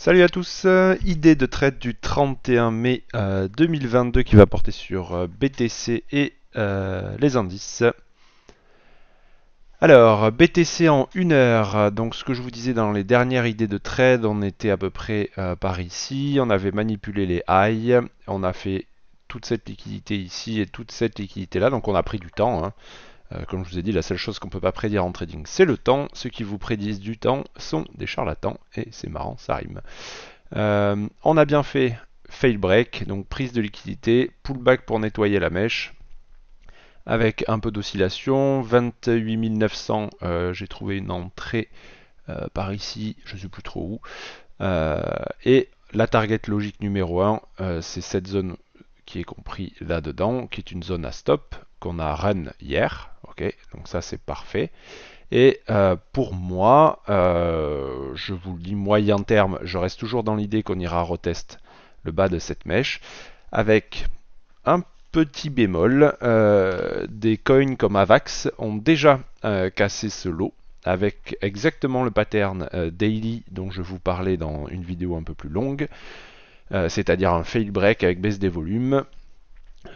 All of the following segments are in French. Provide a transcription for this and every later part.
Salut à tous, euh, idée de trade du 31 mai 2022 euh, qui va porter sur euh, BTC et les indices. Alors, BTC en 1 heure, donc ce que je vous disais dans les dernières idées de trade, on était à peu près par ici, on avait manipulé les highs, on a fait toute cette liquidité ici et toute cette liquidité là, donc on a pris du temps. Hein. Euh, comme je vous ai dit, la seule chose qu'on ne peut pas prédire en trading, c'est le temps. Ceux qui vous prédisent du temps sont des charlatans. Et c'est marrant, ça rime. Euh, on a bien fait fail break, donc prise de liquidité, pullback pour nettoyer la mèche. Avec un peu d'oscillation, 28 900, euh, j'ai trouvé une entrée par ici, je ne sais plus trop où. et la target logique numéro 1, c'est cette zone qui est comprise là-dedans, qui est une zone à stop qu'on a run hier, donc ça c'est parfait. Et euh, pour moi, euh, je vous le dis moyen terme, je reste toujours dans l'idée qu'on ira retest le bas de cette mèche avec un petit bémol. Euh, des coins comme Avax ont déjà cassé ce lot avec exactement le pattern daily dont je vous parlais dans une vidéo un peu plus longue, c'est-à-dire un fail break avec baisse des volumes.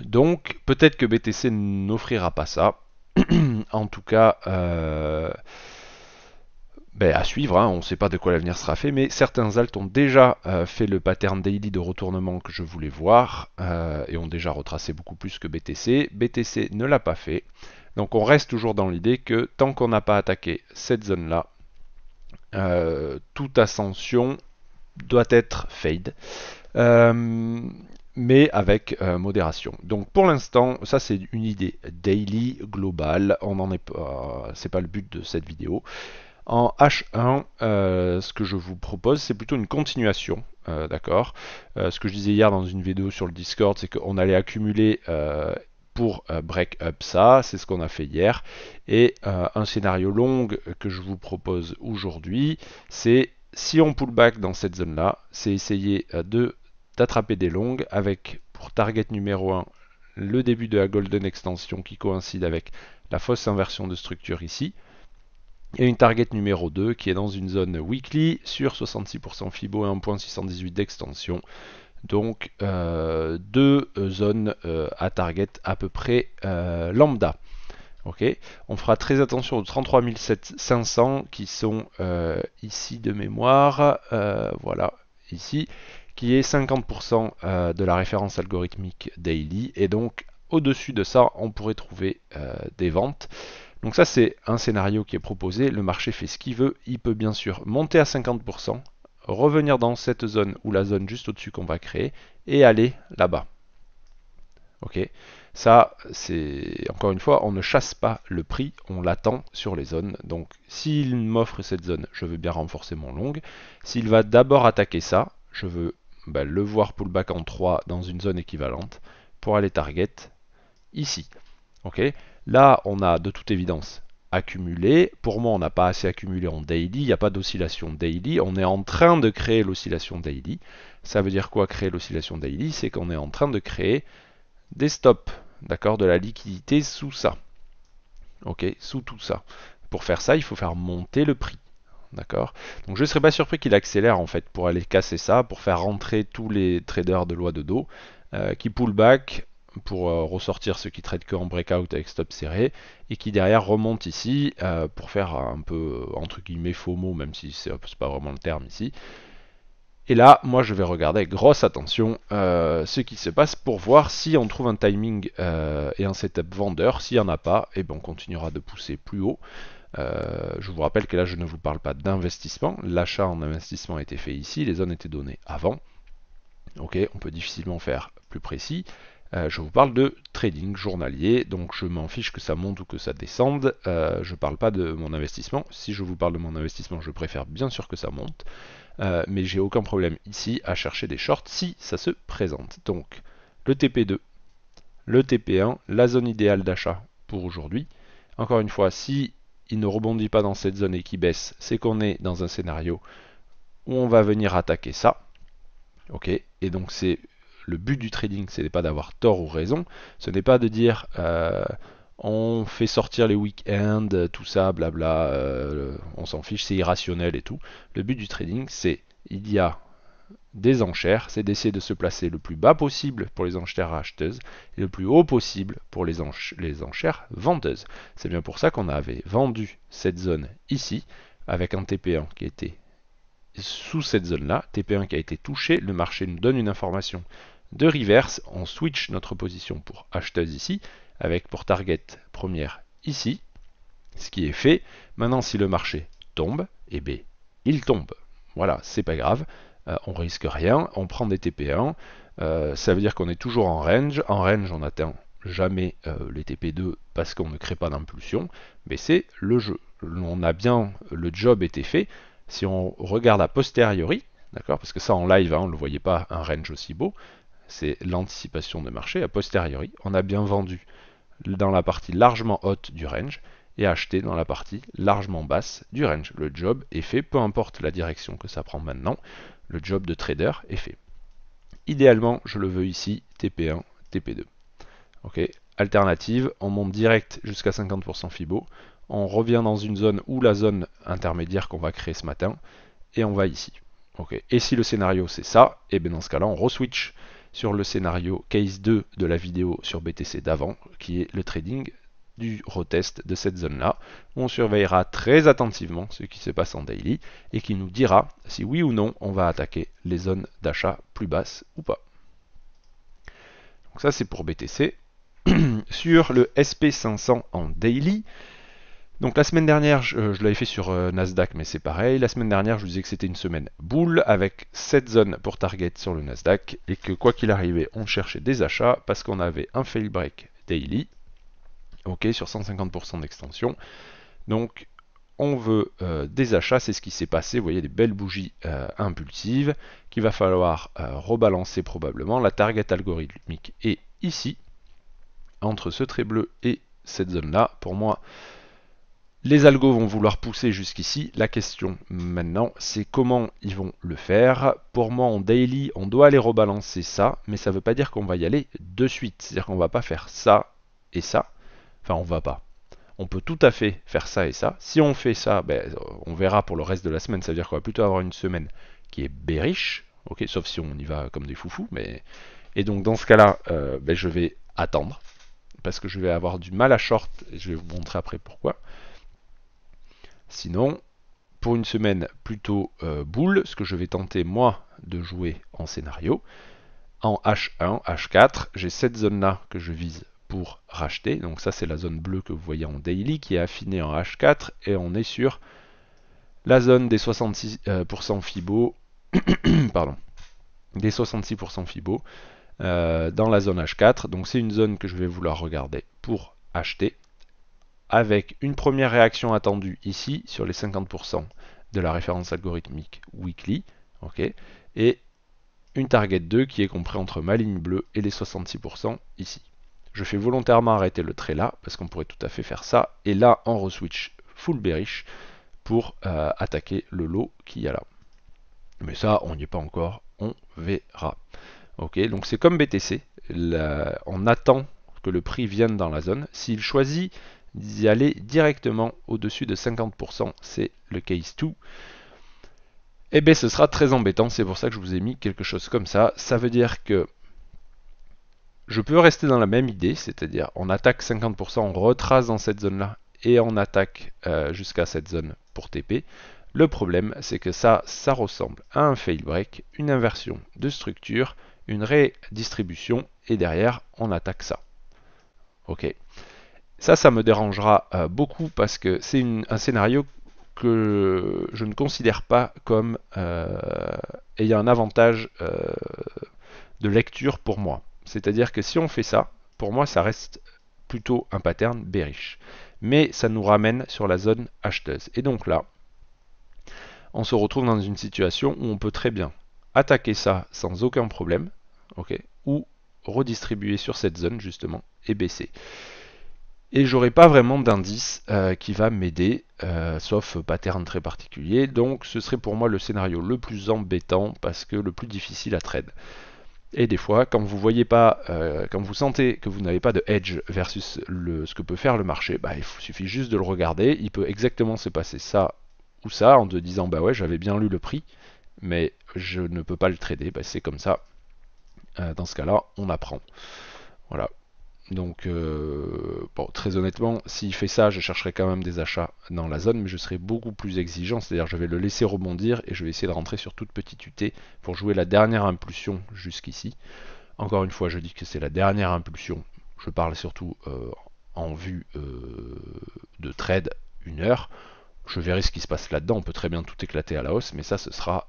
Donc peut-être que BTC n'offrira pas ça, en tout cas, euh, ben, à suivre, hein, on ne sait pas de quoi l'avenir sera fait, mais certains alt ont déjà euh, fait le pattern daily de retournement que je voulais voir, euh, et ont déjà retracé beaucoup plus que BTC. BTC ne l'a pas fait, donc on reste toujours dans l'idée que tant qu'on n'a pas attaqué cette zone-là, toute ascension doit être fade mais avec euh, modération. Donc pour l'instant, ça c'est une idée daily globale. On n'en est pas, c'est pas le but de cette vidéo. En H1, euh, ce que je vous propose, c'est plutôt une continuation. Euh, d'accord. ce que je disais hier dans une vidéo sur le Discord, c'est qu'on allait accumuler pour break up ça, c'est ce qu'on a fait hier. Et un scénario long que je vous propose aujourd'hui, c'est si on pull back dans cette zone là, c'est essayer de d'attraper des longues avec pour target numéro 1 le début de la golden extension qui coïncide avec la fausse inversion de structure ici et une target numéro 2 qui est dans une zone weekly sur 66% FIBO et 1.618 d'extension donc euh, deux euh, zones euh, à target à peu près lambda ok on fera très attention aux 33 qui sont ici de mémoire voilà ici qui est 50% euh, de la référence algorithmique daily. Et donc au-dessus de ça, on pourrait trouver euh, des ventes. Donc ça, c'est un scénario qui est proposé. Le marché fait ce qu'il veut. Il peut bien sûr monter à 50%, revenir dans cette zone ou la zone juste au-dessus qu'on va créer et aller là-bas. Ok Ça, c'est encore une fois, on ne chasse pas le prix, on l'attend sur les zones. Donc s'il m'offre cette zone, je veux bien renforcer mon long. S'il va d'abord attaquer ça, je veux bah, le voir pullback en 3 dans une zone équivalente pour aller target ici. ok Là, on a de toute évidence accumulé. Pour moi, on n'a pas assez accumulé en daily. Il n'y a pas d'oscillation daily. On est en train de créer l'oscillation daily. Ça veut dire quoi créer l'oscillation daily C'est qu'on est en train de créer des stops, d'accord, de la liquidité sous ça. Ok, sous tout ça. Pour faire ça, il faut faire monter le prix d'accord Donc je ne serais pas surpris qu'il accélère en fait pour aller casser ça, pour faire rentrer tous les traders de loi de dos euh, qui pull back pour euh, ressortir ceux qui traitent que en breakout avec stop serré et qui derrière remonte ici euh, pour faire un peu entre guillemets faux mot même si c'est pas vraiment le terme ici. Et là, moi je vais regarder avec grosse attention ce qui se passe pour voir si on trouve un timing et un setup vendeur. S'il n'y en a pas, et eh bien on continuera de pousser plus haut. Euh, je vous rappelle que là, je ne vous parle pas d'investissement. L'achat en investissement a été fait ici, les zones étaient données avant. Ok, on peut difficilement faire plus précis. Euh, je vous parle de trading journalier, donc je m'en fiche que ça monte ou que ça descende. Euh, je ne parle pas de mon investissement. Si je vous parle de mon investissement, je préfère bien sûr que ça monte. mais j'ai aucun problème ici à chercher des shorts si ça se présente. Donc le TP2, le TP1, la zone idéale d'achat pour aujourd'hui. Encore une fois, si il ne rebondit pas dans cette zone et qui baisse, c'est qu'on est dans un scénario où on va venir attaquer ça. Ok, et donc c'est le but du trading, ce n'est pas d'avoir tort ou raison, ce n'est pas de dire euh, on fait sortir les week-ends, tout ça, blabla, euh, on s'en fiche, c'est irrationnel et tout. Le but du trading, c'est il y a des enchères, c'est d'essayer de se placer le plus bas possible pour les enchères acheteuses et le plus haut possible pour les, enchères vendeuses. C'est bien pour ça qu'on avait vendu cette zone ici avec un TP1 qui était sous cette zone-là, TP1 qui a été touché, le marché nous donne une information de reverse, on switch notre position pour acheteuse ici, avec pour target première ici, ce qui est fait. Maintenant, si le marché tombe, eh bien, il tombe. Voilà, c'est pas grave, euh, on risque rien, on prend des TP1, euh, ça veut dire qu'on est toujours en range, en range on n'atteint jamais euh, les TP2 parce qu'on ne crée pas d'impulsion, mais c'est le jeu. On a bien, le job était fait, si on regarde a posteriori, d'accord, parce que ça en live, hein, on ne le voyait pas, un range aussi beau, c'est l'anticipation de marché, a posteriori, on a bien vendu dans la partie largement haute du range, et acheté dans la partie largement basse du range. Le job est fait, peu importe la direction que ça prend maintenant, le job de trader est fait. Idéalement, je le veux ici, TP1, TP2. Ok. Alternative, on monte direct jusqu'à 50% FIBO, on revient dans une zone ou la zone intermédiaire qu'on va créer ce matin, et on va ici. Et si le scénario c'est ça, et eh bien dans ce cas-là, on re-switch sur le scénario case 2 de la vidéo sur BTC d'avant, qui est le trading du retest de cette zone-là. On surveillera très attentivement ce qui se passe en daily et qui nous dira si oui ou non on va attaquer les zones d'achat plus basses ou pas. Donc ça c'est pour BTC. sur le SP500 en daily, donc la semaine dernière, je, euh, l'avais fait sur euh, Nasdaq, mais c'est pareil. La semaine dernière, je vous disais que c'était une semaine boule avec 7 zones pour target sur le Nasdaq et que quoi qu'il arrivait, on cherchait des achats parce qu'on avait un fail break daily ok, sur 150% d'extension. Donc on veut euh, des achats, c'est ce qui s'est passé, vous voyez des belles bougies euh, impulsives qu'il va falloir euh, rebalancer probablement. La target algorithmique est ici, entre ce trait bleu et cette zone-là. Pour moi, les algos vont vouloir pousser jusqu'ici. La question maintenant, c'est comment ils vont le faire. Pour moi, en daily, on doit aller rebalancer ça, mais ça ne veut pas dire qu'on va y aller de suite. C'est-à-dire qu'on ne va pas faire ça et ça Enfin, on va pas. On peut tout à fait faire ça et ça. Si on fait ça, ben, euh, on verra pour le reste de la semaine. Ça veut dire qu'on va plutôt avoir une semaine qui est bériche, ok, sauf si on y va comme des foufous. Mais... Et donc, dans ce cas-là, euh, ben, je vais attendre parce que je vais avoir du mal à short. je vais vous montrer après pourquoi. Sinon, pour une semaine plutôt euh, boule, ce que je vais tenter moi de jouer en scénario, en H1, H4, j'ai cette zone là que je vise pour racheter. Donc ça c'est la zone bleue que vous voyez en daily qui est affinée en H4 et on est sur la zone des 66% euh, FIBO. pardon, des 66% FIBO euh, dans la zone H4. Donc c'est une zone que je vais vouloir regarder pour acheter avec une première réaction attendue ici sur les 50% de la référence algorithmique weekly. ok et une target 2 qui est compris entre ma ligne bleue et les 66% ici. Je fais volontairement arrêter le trait là, parce qu'on pourrait tout à fait faire ça. Et là, on re-switch full bearish pour euh, attaquer le lot qu'il y a là. Mais ça, on n'y est pas encore, on verra. Ok, donc c'est comme BTC, on attend que le prix vienne dans la zone. S'il choisit d'y aller directement au-dessus de 50%, c'est le case 2. et eh bien, ce sera très embêtant, c'est pour ça que je vous ai mis quelque chose comme ça. Ça veut dire que je peux rester dans la même idée, c'est-à-dire on attaque 50%, on retrace dans cette zone-là et on attaque euh, jusqu'à cette zone pour TP. Le problème, c'est que ça, ça ressemble à un fail break, une inversion de structure, une redistribution et derrière, on attaque ça. Ok. Ça, ça me dérangera euh, beaucoup parce que c'est un scénario que je ne considère pas comme euh, ayant un avantage de lecture pour moi. C'est-à-dire que si on fait ça, pour moi, ça reste plutôt un pattern bearish. Mais ça nous ramène sur la zone acheteuse. Et donc là, on se retrouve dans une situation où on peut très bien attaquer ça sans aucun problème, ou redistribuer sur cette zone justement et baisser. Et n'aurai pas vraiment d'indice euh, qui va m'aider, euh, sauf pattern très particulier. Donc ce serait pour moi le scénario le plus embêtant parce que le plus difficile à trade. Et des fois, quand vous voyez pas, euh, quand vous sentez que vous n'avez pas de edge versus ce que peut faire le marché, bah, il suffit juste de le regarder. Il peut exactement se passer ça ou ça en te disant bah ouais j'avais bien lu le prix, mais je ne peux pas le trader. Bah, c'est comme ça. Euh, dans ce cas-là, on apprend. Voilà, donc, euh, très honnêtement, s'il fait ça, je chercherai quand même des achats dans la zone, mais je serai beaucoup plus exigeant, c'est-à-dire je vais le laisser rebondir et je vais essayer de rentrer sur toute petite UT pour jouer la dernière impulsion jusqu'ici. Encore une fois, je dis que c'est la dernière impulsion, je parle surtout euh, en vue euh, de trade une heure. Je verrai ce qui se passe là-dedans, on peut très bien tout éclater à la hausse, mais ça ce sera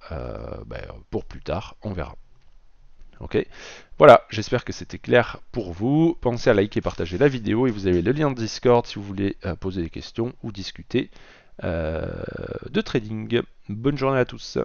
ben, pour plus tard, on verra. Voilà, j'espère que c'était clair pour vous. Pensez à liker et partager la vidéo et vous avez le lien de Discord si vous voulez euh, poser des questions ou discuter euh, de trading. Bonne journée à tous